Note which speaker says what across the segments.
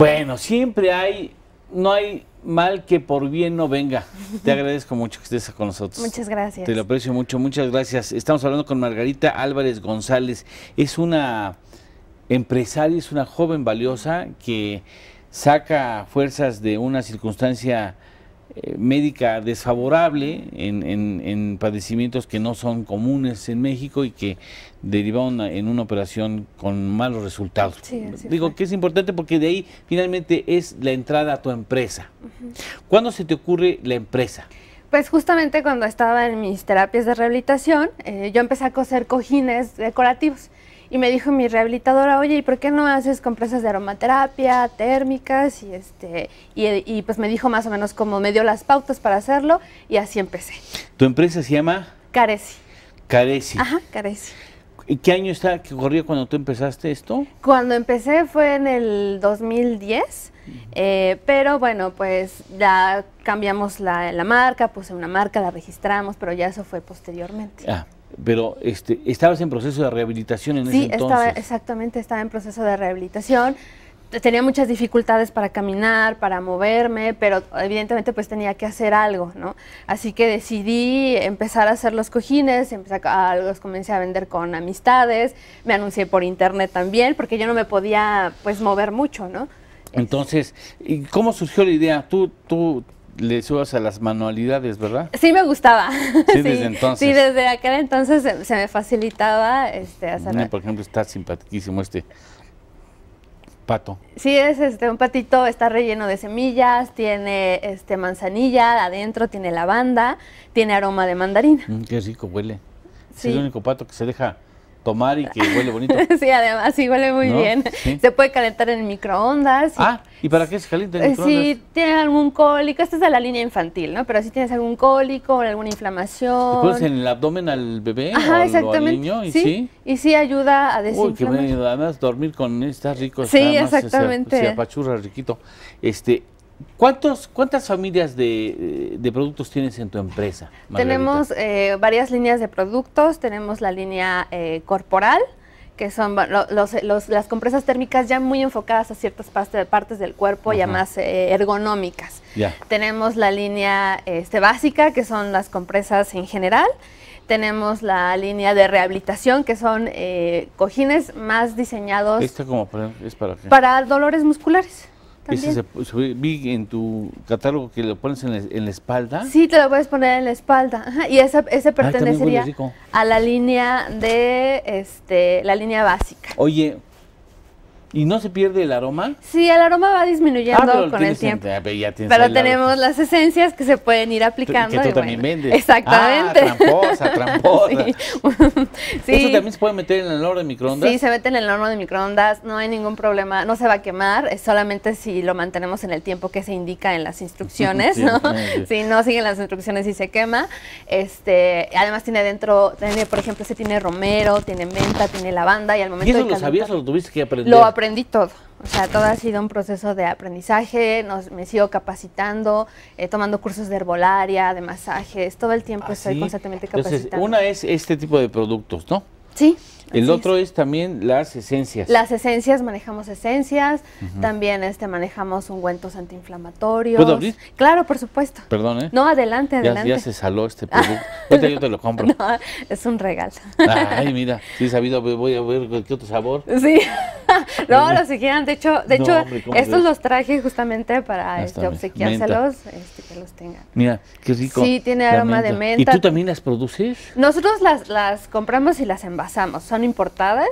Speaker 1: Bueno, siempre hay, no hay mal que por bien no venga. Te agradezco mucho que estés con nosotros. Muchas gracias. Te lo aprecio mucho, muchas gracias. Estamos hablando con Margarita Álvarez González. Es una empresaria, es una joven valiosa que saca fuerzas de una circunstancia eh, médica desfavorable en, padecimientos que no son comunes en México y que derivaron en una operación con malos resultados. Digo que es importante porque de ahí finalmente es la entrada a tu empresa. ¿Cuándo se te ocurre la empresa?
Speaker 2: Pues justamente cuando estaba en mis terapias de rehabilitación, eh, yo empecé a coser cojines decorativos. Y me dijo mi rehabilitadora, oye, ¿y por qué no haces compresas de aromaterapia, térmicas? Y, este, y, pues me dijo más o menos cómo me dio las pautas para hacerlo y así empecé.
Speaker 1: ¿Tu empresa se llama? Careci. Careci. Ajá, Careci. ¿Y qué año está que corrió cuando tú empezaste esto?
Speaker 2: Cuando empecé fue en el 2010, eh, pero bueno, pues ya cambiamos la, la marca, puse una marca, la registramos, pero ya eso fue posteriormente.
Speaker 1: Ah pero este, estabas en proceso de rehabilitación
Speaker 2: en ese entonces. Sí, estaba, exactamente, estaba en proceso de rehabilitación. Tenía muchas dificultades para caminar, para moverme, pero evidentemente pues tenía que hacer algo, ¿no? Así que decidí empezar a hacer los cojines, empecé los comencé a vender con amistades, me anuncié por internet también, porque yo no me podía pues mover mucho, ¿no?
Speaker 1: Entonces, y ¿cómo surgió la idea? ¿Tú, tú le subas a las manualidades, ¿verdad?
Speaker 2: Sí me gustaba.
Speaker 1: Sí, desde entonces. Sí, desde
Speaker 2: aquel entonces se, me facilitaba este, hacer...
Speaker 1: por ejemplo, está simpaticísimo este pato.
Speaker 2: Sí, es este un patito, está relleno de semillas, tiene este manzanilla, adentro tiene lavanda, tiene aroma de mandarina.
Speaker 1: Mm, qué rico huele. Es el único pato que se deja tomar y que huele bonito.
Speaker 2: sí, además, sí huele muy bien. Se puede calentar en microondas. Ah,
Speaker 1: ¿y para qué se calienta en eh, microondas? Si
Speaker 2: tienes algún cólico, esta es de la línea infantil, ¿no? Pero si tienes algún cólico o alguna inflamación. Puedes en
Speaker 1: el abdomen al bebé o al niño? ¿Y sí,
Speaker 2: Y sí ayuda a desinflamar. Uy, que
Speaker 1: además dormir con él está rico. Sí, exactamente. Se, apachurra riquito. Este, ¿Cuántos, ¿Cuántas familias de, de, productos tienes en tu empresa?
Speaker 2: Tenemos eh, varias líneas de productos. Tenemos la línea eh, corporal, que son las compresas térmicas ya muy enfocadas a ciertas partes del cuerpo, y ya más eh, ergonómicas. Tenemos la línea este, básica, que son las compresas en general. Tenemos la línea de rehabilitación, que son cojines más diseñados. Para dolores musculares. Ese
Speaker 1: se, vi en tu catálogo que lo pones en la, espalda. Sí,
Speaker 2: te lo puedes poner en la espalda. Y ese ah, pertenecería a la línea de este, la línea básica.
Speaker 1: Oye, ¿Y no se pierde el aroma?
Speaker 2: Sí, el aroma va disminuyendo ah, con el tiempo.
Speaker 1: Ah, pero tenemos
Speaker 2: las esencias que se pueden ir aplicando. Que también
Speaker 1: Exactamente. Ah, tramposa, tramposa. sí. ¿Eso también se puede meter en el horno de microondas? Sí, se mete
Speaker 2: en el horno de microondas, no hay ningún problema, no se va a quemar, solamente si lo mantenemos en el tiempo que se indica en las instrucciones, ¿no? Si no siguen las instrucciones y se quema. Este, además tiene dentro, tiene, por ejemplo, se tiene romero, tiene menta, tiene lavanda y al momento eso lo sabías o lo
Speaker 1: tuviste que aprender?
Speaker 2: aprendí todo. O sea, todo ha sido un proceso de aprendizaje, nos, me sigo capacitando, eh, tomando cursos de herbolaria, de masajes, todo el tiempo ¿Ah, estoy constantemente capacitando. Entonces, una
Speaker 1: es este tipo de productos, ¿no?
Speaker 2: Sí. El otro
Speaker 1: es. también las esencias. Las
Speaker 2: esencias, manejamos esencias, también este manejamos ungüentos antiinflamatorios. ¿Puedo abrir? Claro, por supuesto. Perdón, ¿eh? No, adelante, adelante. Ya, se
Speaker 1: saló este producto. Ahorita yo te lo compro. No,
Speaker 2: es un regalo. Ay,
Speaker 1: mira, si sabido, voy a ver qué otro sabor. Sí.
Speaker 2: no, los si de hecho, de hecho estos los traje justamente para ah, este, obsequiárselos, este, que los tengan.
Speaker 1: Mira, qué rico. Sí, tiene aroma de menta. ¿Y tú también las produces?
Speaker 2: Nosotros las, las compramos y las envasamos importadas.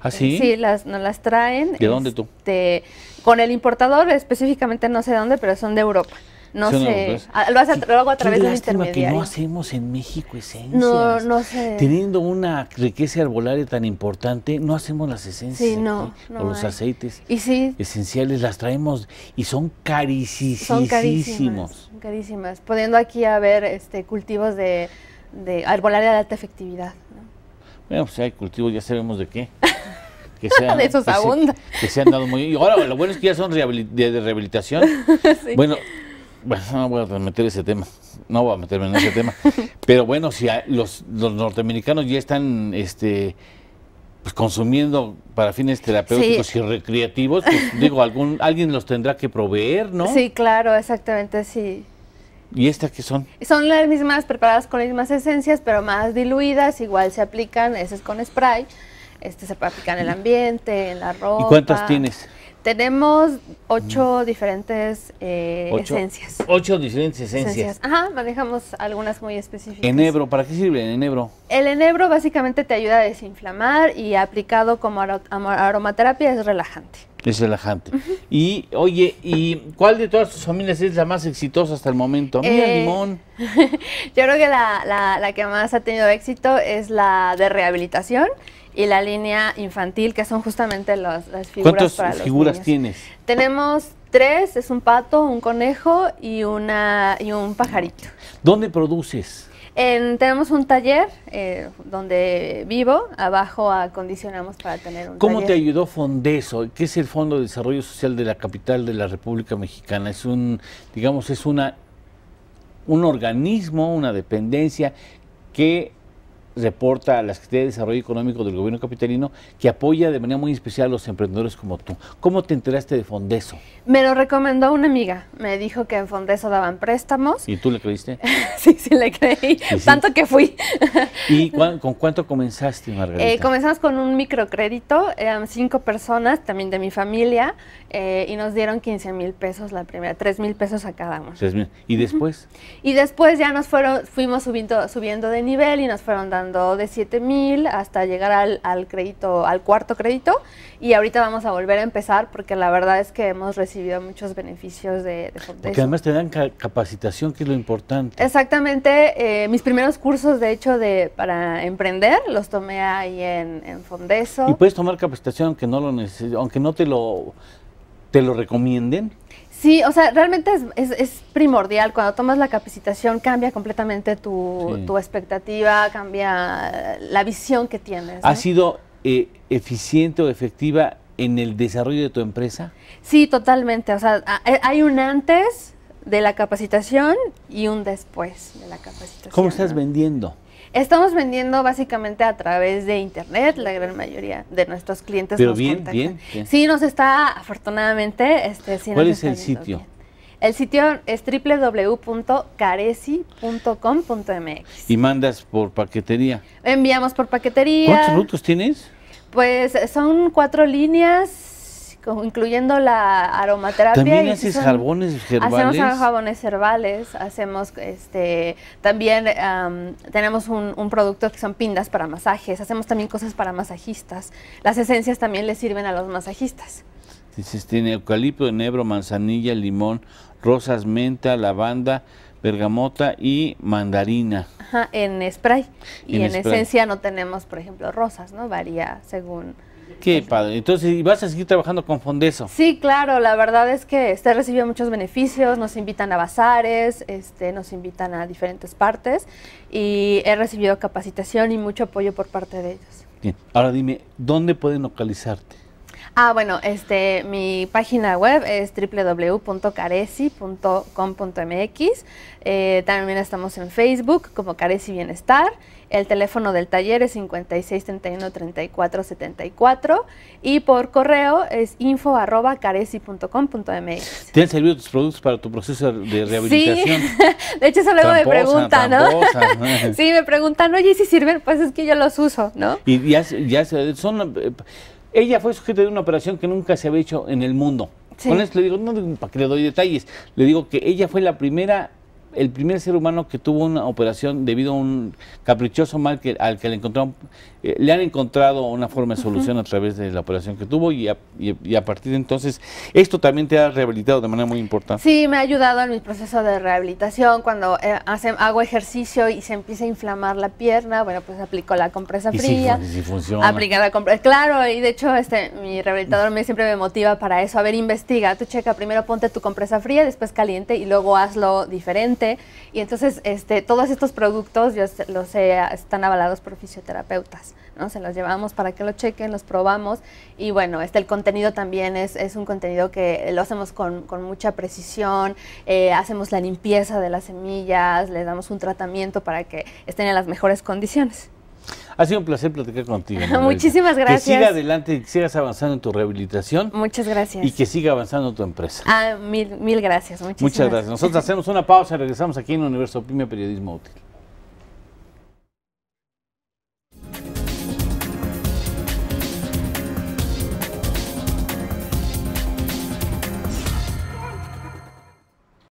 Speaker 2: ¿Ah, sí? las, nos las traen. ¿De dónde tú? Este, con el importador específicamente no sé dónde, pero son de Europa. No sé, ah, lo, hace, lo hago a través de un intermediario. que no
Speaker 1: hacemos en México esencias. No, no sé. Teniendo una riqueza arbolaria tan importante, no hacemos las esencias. Sí, o los aceites y sí, esenciales las traemos y son carísimos. Son carísimas,
Speaker 2: carísimas. Pudiendo aquí haber este, cultivos de, de arbolaria de alta efectividad.
Speaker 1: Bueno, pues hay cultivos, ya sabemos de qué. Que de esos que se han dado muy... Y ahora lo bueno es que ya son de, rehabilitación. Bueno, no voy a meter ese tema, no voy a meterme en ese tema, pero bueno, si los, los, norteamericanos ya están este, pues, consumiendo para fines terapéuticos y recreativos, pues, digo, algún, alguien los tendrá que proveer, ¿no? Sí,
Speaker 2: claro, exactamente, sí.
Speaker 1: ¿Y estas qué son?
Speaker 2: Son las mismas preparadas con las mismas esencias, pero más diluidas, igual se aplican, esas con spray, este se aplica en el ambiente, en la ropa. ¿Y cuántas tienes? Tenemos ocho mm. diferentes eh, esencias.
Speaker 1: Ocho diferentes esencias.
Speaker 2: Ajá, manejamos algunas muy específicas.
Speaker 1: Enebro, ¿para qué sirve el enebro?
Speaker 2: El enebro básicamente te ayuda a desinflamar y aplicado como aromaterapia es relajante.
Speaker 1: Es relajante. Y, oye, ¿y cuál de todas tus familias es la más exitosa hasta el momento? Mira, eh, Limón.
Speaker 2: Yo creo que la, la que más ha tenido éxito es la de rehabilitación y la línea infantil, que son justamente las figuras. ¿Cuántas para figuras tienes? Tenemos tres, es un pato, un conejo y, una, y un pajarito.
Speaker 1: ¿Dónde produces?
Speaker 2: tenemos un taller eh, donde vivo, abajo acondicionamos para tener un ¿Cómo te
Speaker 1: ayudó Fondeso? ¿Qué es el Fondo de Desarrollo Social de la capital de la República Mexicana? Es un, digamos, es una un organismo, una dependencia que reporta a la Secretaría de Desarrollo Económico del Gobierno Capitalino que apoya de manera muy especial a los emprendedores como tú. ¿Cómo te enteraste de Fondeso?
Speaker 2: Me lo recomendó una amiga. Me dijo que en Fondeso daban préstamos.
Speaker 1: ¿Y tú le creíste?
Speaker 2: sí, sí, le creí. Tanto que fui.
Speaker 1: ¿Y con cuánto comenzaste, eh, Margarita?
Speaker 2: comenzamos con un microcrédito. Eran cinco personas, también de mi familia. Eh, y nos dieron 15 mil pesos la primera, 3 mil pesos a cada uno.
Speaker 1: ¿Y después?
Speaker 2: Y después ya nos fueron, fuimos subiendo, subiendo de nivel y nos fueron dando de 7 mil hasta llegar al, crédito, al cuarto crédito y ahorita vamos a volver a empezar porque la verdad es que hemos recibido muchos beneficios de, Fondeso. Porque además
Speaker 1: te dan capacitación, que es lo importante.
Speaker 2: Exactamente, eh, mis primeros cursos de hecho de, para emprender los tomé ahí en, Fondeso. Y
Speaker 1: puedes tomar capacitación aunque no, lo aunque no te lo te lo recomienden?
Speaker 2: Sí, o sea, realmente es, primordial. Cuando tomas la capacitación cambia completamente tu, expectativa, cambia la visión que tienes. ¿Ha
Speaker 1: sido eh, eficiente o efectiva en el desarrollo de tu empresa?
Speaker 2: Sí, totalmente. O sea, eh, hay un antes de la capacitación y un después de la
Speaker 1: capacitación. ¿Cómo estás vendiendo?
Speaker 2: Estamos vendiendo básicamente a través de internet, la gran mayoría de nuestros clientes nos bien, Bien, bien. Sí, nos está afortunadamente este ¿Cuál es el sitio? El sitio es www.caresi.com.mx.
Speaker 1: ¿Y mandas por paquetería?
Speaker 2: Enviamos por paquetería. ¿Cuántos
Speaker 1: productos tienes?
Speaker 2: Pues eh, son cuatro líneas, incluyendo la aromaterapia. También haces jabones
Speaker 1: herbales. Hacemos
Speaker 2: jabones herbales, hacemos este, también tenemos un, producto que son pindas para masajes, hacemos también cosas para masajistas. Las esencias también les sirven a los masajistas.
Speaker 1: Dices, tiene eucalipto, enebro, manzanilla, limón, rosas, menta, lavanda, bergamota y mandarina.
Speaker 2: Ajá, en spray. Y en, esencia no tenemos, por ejemplo, rosas, ¿no? Varía según
Speaker 1: Qué pues padre. Entonces, ¿vas a seguir trabajando con Fondeso?
Speaker 2: Sí, claro. La verdad es que he este recibido muchos beneficios. Nos invitan a bazares, este, nos invitan a diferentes partes y he recibido capacitación y mucho apoyo por parte de ellos.
Speaker 1: Bien. Ahora dime, ¿dónde pueden localizarte?
Speaker 2: Ah, bueno, este, mi página web es www.caresi.com.mx. Eh, también estamos en Facebook como Careci Bienestar el teléfono del taller es 56 31 y por correo es info arroba ¿Te han
Speaker 1: servido tus productos para tu proceso de rehabilitación? Sí,
Speaker 2: de hecho eso luego me preguntan, ¿no? sí, me preguntan, oye, si sirven, pues es que yo los uso, ¿no?
Speaker 1: Y ya, ya son... Eh, ella fue sujeta de una operación que nunca se había hecho en el mundo. Con esto le digo, no, ¿para que le doy detalles? Le digo que ella fue la primera el primer ser humano que tuvo una operación debido a un caprichoso mal que, al que le encontraron, eh, le han encontrado una forma de solución a través de la operación que tuvo y a, partir de entonces esto también te ha rehabilitado de manera muy importante.
Speaker 2: Sí, me ha ayudado en mi proceso de rehabilitación cuando eh, hago ejercicio y se empieza a inflamar la pierna, bueno, pues aplico la compresa fría. Sí, sí funciona. Aplica la compresa, claro, y de hecho este mi rehabilitador me siempre me motiva para eso, a ver, investiga, tú checa, primero ponte tu compresa fría, después caliente y luego hazlo diferente y entonces este, todos estos productos yo los están avalados por fisioterapeutas, ¿no? Se los llevamos para que lo chequen, los probamos. Y bueno, este, el contenido también es, un contenido que lo hacemos con, mucha precisión, eh, hacemos la limpieza de las semillas, les damos un tratamiento para que estén en las mejores condiciones.
Speaker 1: Ha sido un placer platicar contigo. Muchísimas gracias. Que siga adelante, que sigas avanzando en tu rehabilitación. Muchas gracias. Y que siga avanzando tu empresa.
Speaker 2: Ah, mil, mil gracias. Muchas gracias. Nosotros
Speaker 1: hacemos una pausa y regresamos aquí en Universo Pyme Periodismo Útil.